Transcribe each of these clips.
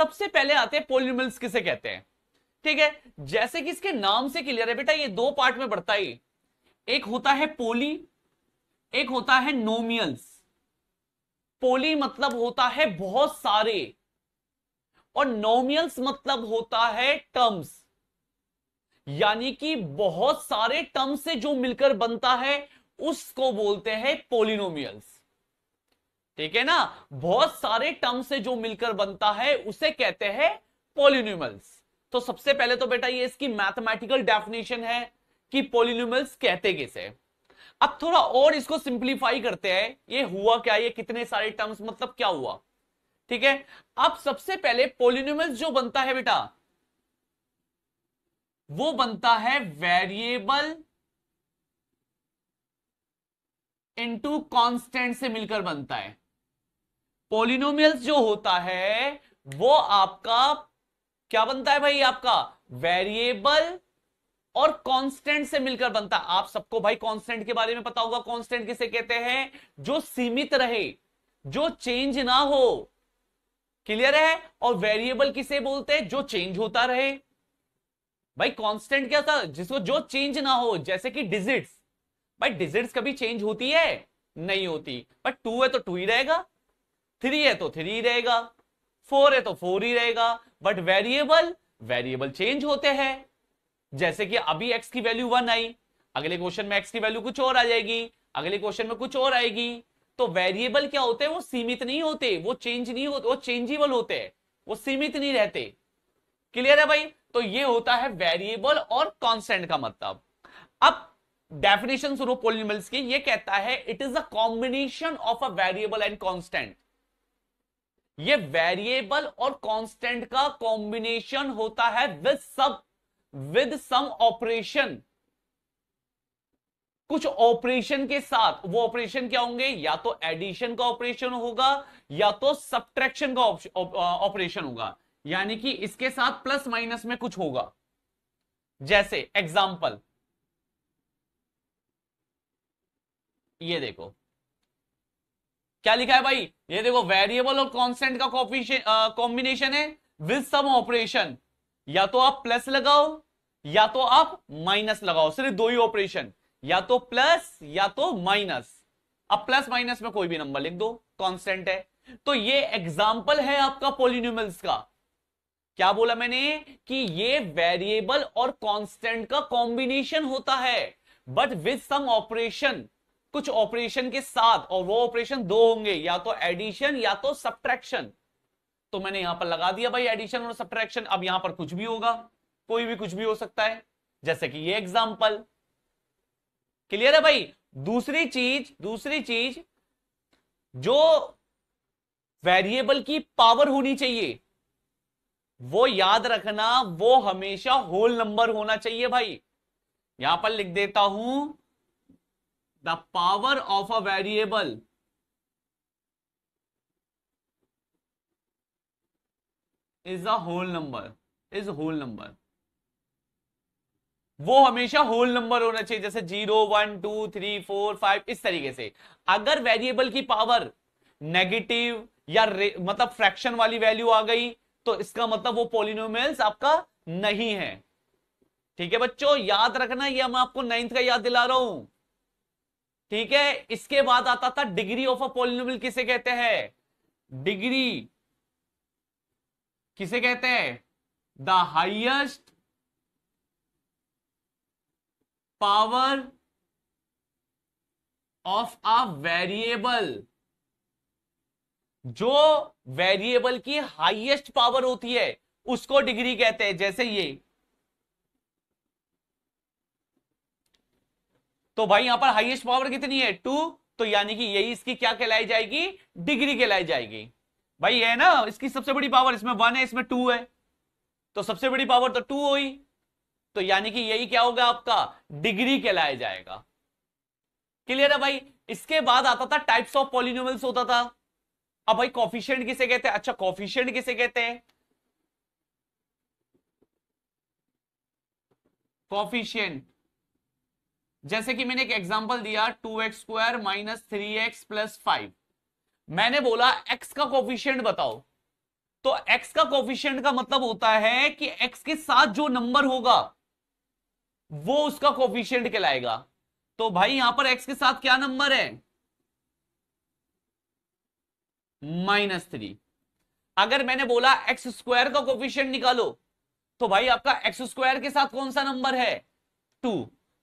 सबसे पहले आते हैं पोलिनोमियल्स किसे कहते हैं ठीक है जैसे कि इसके नाम से क्लियर है बेटा ये दो पार्ट में बढ़ता ही एक होता है पोली एक होता है नोमियल्स पोली मतलब होता है बहुत सारे और नोमियल्स मतलब होता है टर्म्स यानी कि बहुत सारे टर्म्स से जो मिलकर बनता है उसको बोलते हैं पोलिनोमियल्स ठीक है ना बहुत सारे टर्म से जो मिलकर बनता है उसे कहते हैं पोलिनिमल्स तो सबसे पहले तो बेटा ये इसकी मैथमेटिकल डेफिनेशन है कि पोलिन्यूमल्स कहते किसे अब थोड़ा और इसको सिंप्लीफाई करते हैं ये हुआ क्या ये कितने सारे टर्म्स मतलब क्या हुआ ठीक है अब सबसे पहले पोलिन्यूमल्स जो बनता है बेटा वो बनता है वेरिएबल इनटू कांस्टेंट से मिलकर बनता है पोलिनोमियल्स जो होता है वो आपका क्या बनता है भाई आपका वेरिएबल और कांस्टेंट से मिलकर बनता है आप सबको भाई कांस्टेंट के बारे में पता होगा कांस्टेंट किसे कहते हैं जो सीमित रहे जो चेंज ना हो क्लियर है और वेरिएबल किसे बोलते हैं जो चेंज होता रहे भाई कांस्टेंट क्या था जिसको जो चेंज ना हो जैसे कि डिजिट्स भाई डिजिट्स कभी चेंज होती है नहीं होती बट टू है तो टू ही रहेगा थ्री है तो थ्री रहेगा फोर है तो फोर ही रहेगा बट वेरिएबल वेरिएबल चेंज होते हैं जैसे कि अभी एक्स की वैल्यू वन आई अगले क्वेश्चन में एक्स की वैल्यू कुछ और आ जाएगी अगले क्वेश्चन में कुछ और आएगी तो वेरिएबल क्या होते हैं वो सीमित नहीं होते वो चेंज नहीं होते वो चेंजेबल होते हैं वो सीमित नहीं रहते क्लियर है भाई तो ये होता है वेरिएबल और कॉन्स्टेंट का मतलब अब डेफिनेशन शुरू पोलिनोमियल्स की ये कहता है it is a combination of a variable and constant ये वेरिएबल और कांस्टेंट का कॉम्बिनेशन होता है विद सब विद सम ऑपरेशन कुछ ऑपरेशन के साथ वो ऑपरेशन क्या होंगे या तो एडिशन का ऑपरेशन होगा या तो सब्ट्रैक्शन का ऑपरेशन uh, होगा यानी कि इसके साथ प्लस माइनस में कुछ होगा जैसे एग्जाम्पल ये देखो क्या लिखा है भाई ये देखो वेरिएबल और कॉन्स्टेंट का कॉम्बिनेशन है विद सम ऑपरेशन या तो आप प्लस लगाओ या तो आप माइनस लगाओ सिर्फ दो ही ऑपरेशन या तो प्लस या तो माइनस अब प्लस माइनस में कोई भी नंबर लिख दो कांस्टेंट है तो ये एग्जाम्पल है आपका पोलिन्यूमल्स का क्या बोला मैंने कि ये वेरिएबल और कांस्टेंट का कॉम्बिनेशन होता है बट विद सम ऑपरेशन कुछ ऑपरेशन के साथ और वो ऑपरेशन दो होंगे या तो एडिशन या तो सब्ट्रैक्शन तो मैंने यहां पर लगा दिया भाई एडिशन और सब्ट्रैक्शन अब यहां पर कुछ भी होगा कोई भी कुछ भी हो सकता है जैसे कि ये एग्जाम्पल क्लियर है भाई दूसरी चीज दूसरी चीज जो वेरिएबल की पावर होनी चाहिए वो याद रखना वो हमेशा होल नंबर होना चाहिए भाई यहां पर लिख देता हूं the power of a variable is a whole number is whole number वो हमेशा होल नंबर होना चाहिए जैसे zero one two three four five इस तरीके से अगर वेरिएबल की पावर नेगेटिव या मतलब फ्रैक्शन वाली वैल्यू आ गई तो इसका मतलब वो पोलिनोम आपका नहीं है ठीक है बच्चों याद रखना ये मैं आपको नाइन्थ का याद दिला रहा हूं ठीक है इसके बाद आता था डिग्री ऑफ अ पॉलिनोमियल किसे कहते हैं डिग्री किसे कहते हैं the highest power of a variable जो वेरिएबल की हाइएस्ट पावर होती है उसको डिग्री कहते हैं जैसे ये तो भाई यहां पर हाईएस्ट पावर कितनी है टू तो यानी कि यही इसकी क्या कहलाई जाएगी डिग्री कहलाई जाएगी भाई है ना इसकी सबसे बड़ी पावर इसमें वन है इसमें टू है तो सबसे बड़ी पावर तो टू हुई तो यानी कि यही क्या होगा आपका डिग्री कहलाया जाएगा क्लियर है भाई इसके बाद आता था टाइप्स ऑफ पॉलिनोमल्स होता था अब भाई कॉफिशियंट किसे कहते हैं अच्छा कॉफिशियंट किसे कहते हैं कॉफिशियंट जैसे कि मैंने एक एग्जांपल दिया two x square minus three x plus five मैंने बोला x का कोफिशियंट बताओ तो x का कोफिशियंट का मतलब होता है कि x के साथ जो नंबर होगा वो उसका कोफिशियंट कहलाएगा तो भाई यहां पर x के साथ क्या नंबर है माइनस थ्री अगर मैंने बोला एक्स स्क्वायर का कोफिशियंट निकालो तो भाई आपका एक्स स्क्वायर के साथ कौन सा नंबर है टू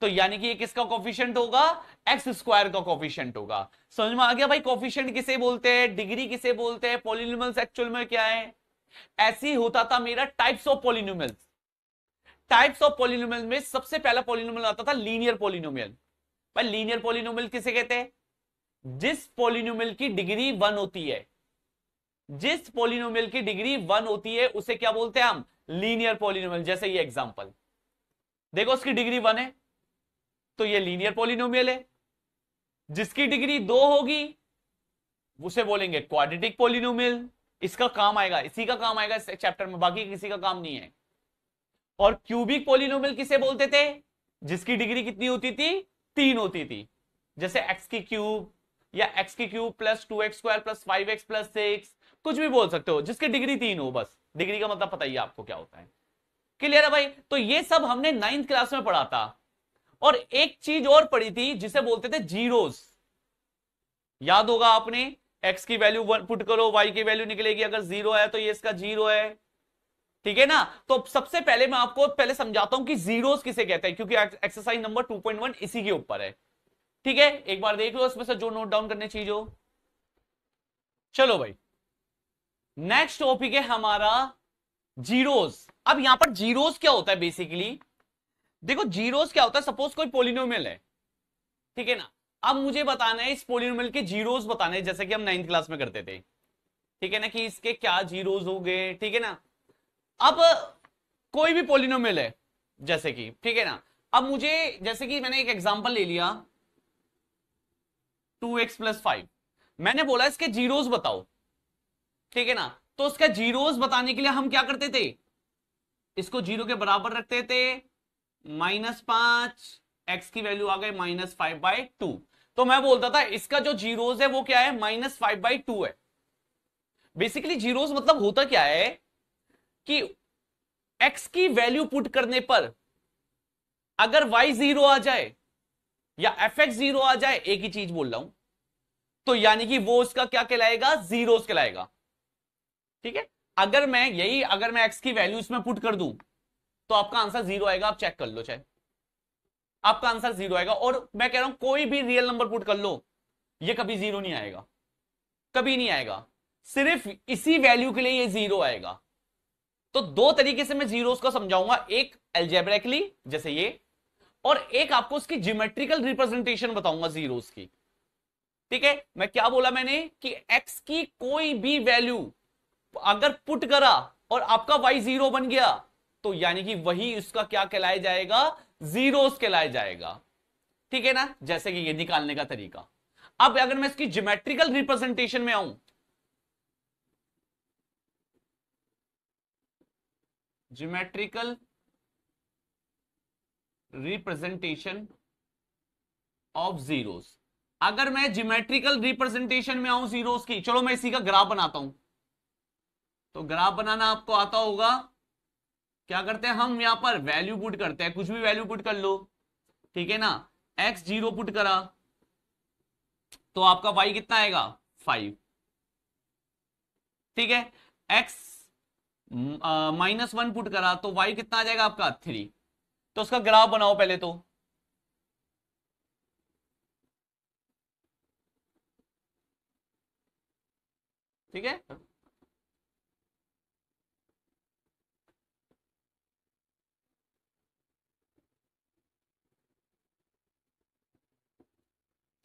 तो यानी कि ये किसका कॉफिशियंट होगा एक्स स्क्वायर का कॉफिशियंट होगा समझ में आ गया भाई कॉफिशियंट किसे बोलते हैं डिग्री किसे बोलते हैं पोलिनोमल्स एक्चुअल में क्या है ऐसे ही होता था मेरा types of polynomials types of polynomial में सबसे पहला पोलिनोमियल आता था लीनियर पोलिनोमियल भाई लीनियर पोलिनोमियल किसे कहते हैं जिस पोलिनोमियल की डिग्री वन होती है जिस पोलिनोमियल की डिग्री वन होती है उसे क्या बोलते हैं हम लीनियर पोलिनोमियल जैसे ये एग्जाम्पल देखो उसकी डिग्री वन है तो ये लीनियर पोलिनोमियल है जिसकी डिग्री दो होगी उसे बोलेंगे क्वाड्रेटिक पोलिनोमियल इसका काम आएगा इसी का काम आएगा इस चैप्टर में बाकी किसी का काम नहीं है और क्यूबिक पोलिनोमियल किसे बोलते थे जिसकी डिग्री कितनी होती थी तीन होती थी जैसे एक्स की क्यूब या एक्स की cube plus two x square plus five x plus six कुछ भी बोल सकते हो जिसकी डिग्री तीन हो बस डिग्री का मतलब पता ही आपको क्या होता है क्लियर है भाई तो ये सब हमने नाइन्थ क्लास में पढ़ा था और एक चीज और पड़ी थी जिसे बोलते थे जीरोस याद होगा आपने एक्स की वैल्यू पुट करो वाई की वैल्यू निकलेगी अगर जीरो है तो ये इसका जीरो है ठीक है ना तो सबसे पहले मैं आपको पहले समझाता हूं कि जीरोस किसे कहते हैं क्योंकि एक्सरसाइज नंबर 2.1 इसी के ऊपर है ठीक है एक बार देख लो इसमें से जो नोट डाउन करने चीज हो चलो भाई नेक्स्ट टॉपिक है हमारा जीरोस अब यहां पर जीरोस क्या होता है बेसिकली देखो जीरोस क्या होता है सपोज कोई पोलिनोमियल है ठीक है ना अब मुझे बताना है इस पोलिनोमियल के जीरोस बताने जैसे कि हम नाइन्थ क्लास में करते थे ठीक है ना कि इसके क्या जीरोस हो गए ठीक है ना अब कोई भी पोलिनोमियल है जैसे कि ठीक है ना अब मुझे जैसे कि मैंने एक एग्जाम्पल ले लिया टू एक्स प्लस फाइव मैंने बोला इसके जीरोस बताओ ठीक है ना तो उसका जीरोस बताने के लिए हम क्या करते थे इसको जीरो के बराबर रखते थे माइनस पांच एक्स की वैल्यू आ गई माइनस फाइव बाई टू तो मैं बोलता था इसका जो जीरोज है वो क्या है माइनस फाइव बाई टू है बेसिकली जीरोज मतलब होता क्या है कि एक्स की वैल्यू पुट करने पर अगर वाई जीरो आ जाए या एफ एक्स जीरो आ जाए एक ही चीज बोल रहा हूं तो यानी कि वो उसका क्या कहलाएगा जीरोस कहलाएगा ठीक है अगर मैं यही अगर मैं एक्स की वैल्यू इसमें पुट कर दूं तो आपका आंसर जीरो आएगा आप चेक कर लो चाहे आपका आंसर जीरो आएगा और मैं कह रहा हूं कोई भी रियल नंबर पुट कर लो ये कभी जीरो नहीं आएगा कभी नहीं आएगा सिर्फ इसी वैल्यू के लिए ये जीरो आएगा तो दो तरीके से मैं जीरो समझाऊंगा एक एल्जेब्रेकली जैसे ये और एक आपको उसकी ज्योमेट्रिकल रिप्रेजेंटेशन बताऊंगा जीरो की ठीक है मैं क्या बोला मैंने कि एक्स की कोई भी वैल्यू अगर पुट करा और आपका वाई जीरो बन गया तो यानी कि वही उसका क्या कहलाया जाएगा जीरोस कहलाया जाएगा ठीक है ना जैसे कि ये निकालने का तरीका अब अगर मैं इसकी ज्योमेट्रिकल रिप्रेजेंटेशन में आऊं ज्योमेट्रिकल रिप्रेजेंटेशन ऑफ जीरोस अगर मैं ज्योमेट्रिकल रिप्रेजेंटेशन में आऊं जीरोस की चलो मैं इसी का ग्राफ बनाता हूं तो ग्राफ बनाना आपको आता होगा क्या करते हैं हम यहाँ पर वैल्यू पुट करते हैं कुछ भी वैल्यू पुट कर लो ठीक है ना एक्स जीरो पुट करा तो आपका वाई कितना आएगा फाइव ठीक है एक्स माइनस वन पुट करा तो वाई कितना आ जाएगा आपका थ्री तो उसका ग्राफ बनाओ पहले तो ठीक है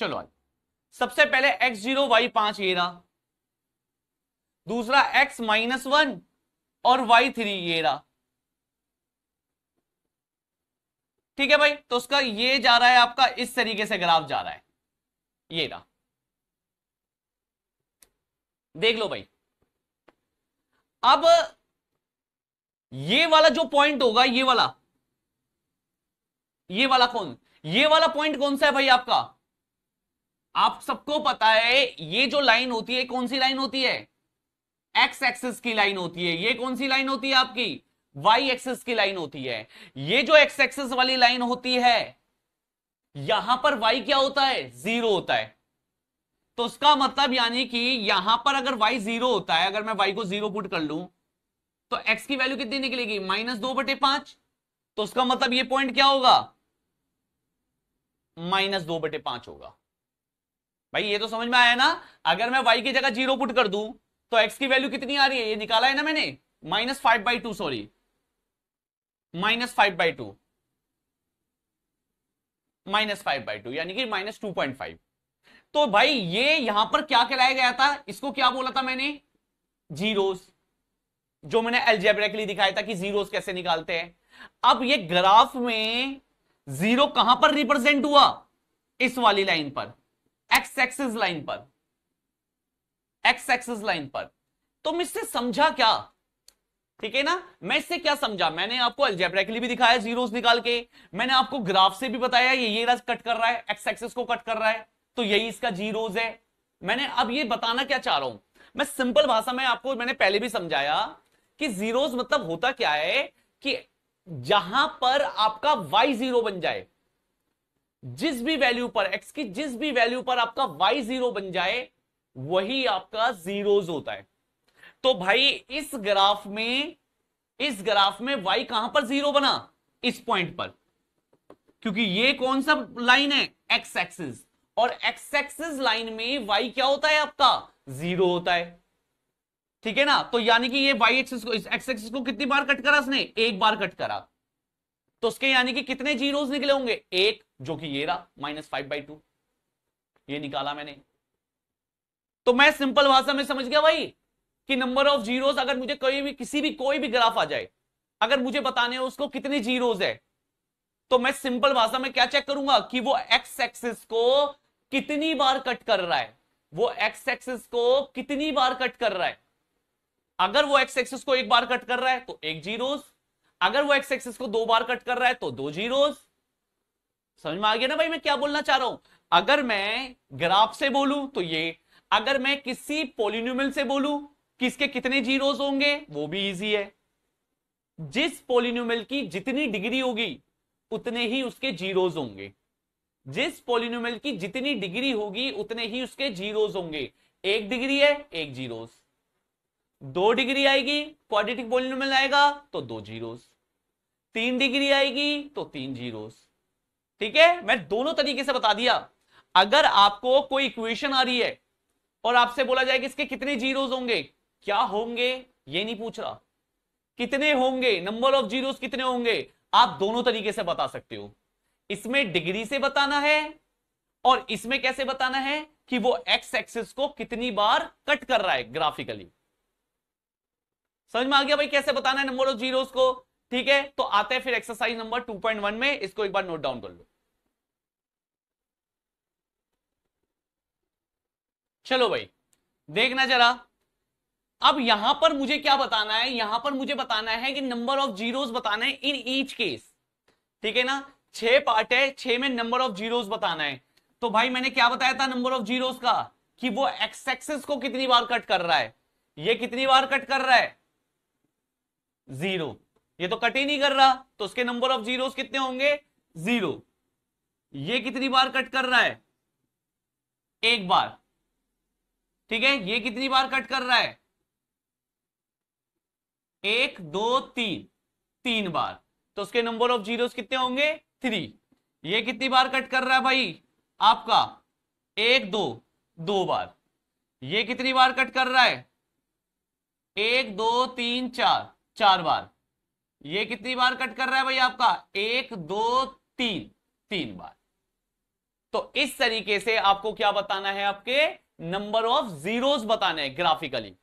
चलो आइए सबसे पहले एक्स जीरो वाई पांच ये रहा दूसरा एक्स माइनस वन और वाई थ्री ये रहा ठीक है भाई तो उसका ये जा रहा है आपका इस तरीके से ग्राफ जा रहा है ये रहा देख लो भाई अब ये वाला जो पॉइंट होगा ये वाला ये वाला कौन ये वाला पॉइंट कौन सा है भाई आपका आप सबको पता है ये जो लाइन होती है कौन सी लाइन होती है एक्स एक्सिस की लाइन होती है ये कौन सी लाइन होती है आपकी वाई एक्सिस की लाइन होती है ये जो एक्स एक्सिस वाली लाइन होती है यहां पर वाई क्या होता है जीरो होता है तो उसका मतलब यानी कि यहां पर अगर वाई जीरो होता है अगर मैं वाई को जीरो पुट कर लू तो एक्स की वैल्यू कितनी निकलेगी माइनस दो बटे पांच तो उसका मतलब ये पॉइंट क्या होगा माइनस दो बटे पांच होगा भाई ये तो समझ में आया ना अगर मैं वाई की जगह जीरो पुट कर दू तो एक्स की वैल्यू कितनी आ रही है ये निकाला है ना मैंने minus five by two sorry minus five by two minus five by two यानी कि माइनस टू पॉइंट फाइव तो भाई ये यहां पर क्या कहलाया गया था इसको क्या बोला था मैंने जीरोस जो मैंने एल्जेब्रिकली दिखाया था कि जीरोस कैसे निकालते हैं अब ये ग्राफ में जीरो कहां पर रिप्रेजेंट हुआ इस वाली लाइन पर एक्स एक्सिस लाइन पर एक्स एक्सिस लाइन पर तुम इससे समझा क्या ठीक है ना मैं इससे क्या समझा मैंने आपको अल्जेब्रिकली भी दिखाया जीरोस निकाल के मैंने आपको ग्राफ से भी बताया ये ये कट कर रहा है एक्स एक्सिस को कट कर रहा है तो यही इसका जीरोस है मैंने अब ये बताना क्या चाह रहा हूं मैं सिंपल भाषा में आपको मैंने पहले भी समझाया कि जीरोस मतलब होता क्या है कि जहां पर आपका वाई जीरो बन जाए जिस भी वैल्यू पर एक्स की जिस भी वैल्यू पर आपका वाई जीरो बन जाए वही आपका जीरोज होता है तो भाई इस ग्राफ में इस ग्राफ में वाई कहां पर जीरो बना इस पॉइंट पर क्योंकि ये कौन सा लाइन है एक्स एक्सिस और एक्स एक्सिस लाइन में वाई क्या होता है आपका जीरो होता है ठीक है ना तो यानी कि ये वाई एक्सिस को इस एक्स एक्सिस को कितनी बार कट करा उसने एक बार कट करा तो उसके यानी कि कितने जीरोस निकले होंगे एक जो कि ये रहा माइनस फाइव बाई टू ये निकाला मैंने तो मैं सिंपल भाषा में समझ गया भाई कि नंबर ऑफ जीरोस अगर मुझे कोई भी किसी भी कोई भी ग्राफ आ जाए अगर मुझे बताने हो उसको कितने जीरोस है तो मैं सिंपल भाषा में क्या चेक करूंगा कि वो एक्स एक्सिस को कितनी बार कट कर रहा है वो एक्स एक्सिस को कितनी बार कट कर रहा है अगर वो एक्स एक्सिस को एक बार कट कर रहा है तो एक जीरोस अगर वो एक्स एक्सिस को दो बार कट कर रहा है तो दो जीरोस समझ में आ गया ना भाई मैं क्या बोलना चाह रहा हूं अगर मैं ग्राफ से बोलूं तो ये अगर मैं किसी पोलिन्यूमल से बोलूं किसके कितने जीरोस होंगे वो भी इजी है जिस पोलिन्यूमल की जितनी डिग्री होगी उतने ही उसके जीरोस होंगे जिस पोलिन्यूमल की जितनी डिग्री होगी उतने ही उसके जीरोस होंगे एक डिग्री है एक जीरोस दो डिग्री आएगी क्वाड्रेटिक पोलिनोमियल आएगा तो दो जीरोस तीन डिग्री आएगी तो तीन जीरोस ठीक है मैं दोनों तरीके से बता दिया अगर आपको कोई इक्वेशन आ रही है और आपसे बोला जाए कि इसके कितने जीरोस होंगे क्या होंगे ये नहीं पूछ रहा कितने होंगे नंबर ऑफ जीरोस कितने होंगे आप दोनों तरीके से बता सकते हो इसमें डिग्री से बताना है और इसमें कैसे बताना है कि वो एक्स एक्सिस को कितनी बार कट कर रहा है ग्राफिकली समझ में आ गया भाई कैसे बताना है नंबर ऑफ जीरोस को ठीक है तो आते हैं फिर एक्सरसाइज नंबर 2.1 में इसको एक बार नोट डाउन कर लो चलो भाई देखना जरा अब यहां पर मुझे क्या बताना है यहां पर मुझे बताना है कि नंबर ऑफ जीरोस बताना है इन ईच केस ठीक है ना छह पार्ट है छह में नंबर ऑफ जीरोस बताना है तो भाई मैंने क्या बताया था नंबर ऑफ जीरोस का कि वो एक्स एक्सेस को कितनी बार कट कर रहा है ये कितनी बार कट कर रहा है जीरो ये तो कट ही नहीं कर रहा तो उसके नंबर ऑफ जीरो कितने होंगे जीरो ये कितनी बार कट कर रहा है एक बार ठीक है ये कितनी बार कट कर रहा है एक दो तीन तीन बार तो उसके नंबर ऑफ जीरोस कितने होंगे थ्री ये कितनी बार कट कर रहा है भाई आपका एक दो दो बार ये कितनी बार कट कर रहा है एक दो तीन चार चार बार ये कितनी बार कट कर रहा है भाई आपका एक दो तीन तीन बार तो इस तरीके से आपको क्या बताना है आपके नंबर ऑफ जीरोस बताने हैं ग्राफिकली